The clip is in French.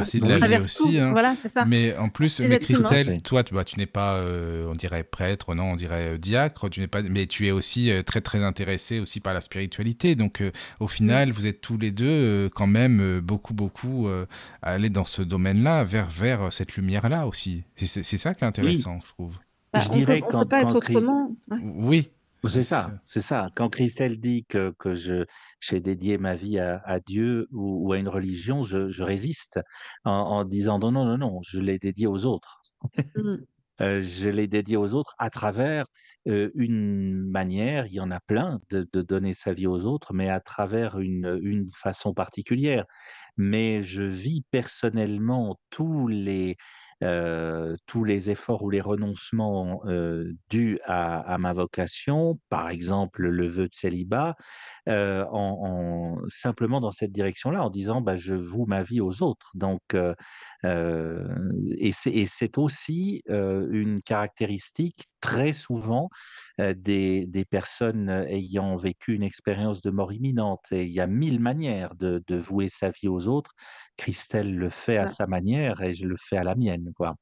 Merci de aussi. Hein. Voilà, ça. Mais en plus, Christelle, toi, tu, bah, tu n'es pas, euh, on dirait prêtre, non, on dirait euh, diacre, tu n'es pas, mais tu es aussi euh, très très intéressée aussi par la spiritualité. Donc, au final, vous êtes tous les deux quand même beaucoup beaucoup à aller dans ce domaine-là, vers vers cette lumière-là aussi. C'est ça qui est intéressant, je trouve. Bah, je dirais peut, pas être autrement. Hein. Oui. C'est ça, c'est ça. Quand Christelle dit que, j'ai dédié ma vie à, Dieu ou, à une religion, je, résiste en, disant non, non, non, non, je l'ai dédié aux autres. Mmh. Euh, je l'ai dédié aux autres à travers euh, une manière, il y en a plein de, donner sa vie aux autres, mais à travers une, une façon particulière mais je vis personnellement tous les, euh, tous les efforts ou les renoncements euh, dus à, ma vocation, par exemple le vœu de célibat, euh, en, simplement dans cette direction-là, en disant bah, je voue ma vie aux autres. Donc, et c'est aussi une caractéristique très souvent euh, des, personnes euh, ayant vécu une expérience de mort imminente. Et il y a mille manières de, vouer sa vie aux autres. Christelle le fait à sa manière et je le fais à la mienne. Quoi.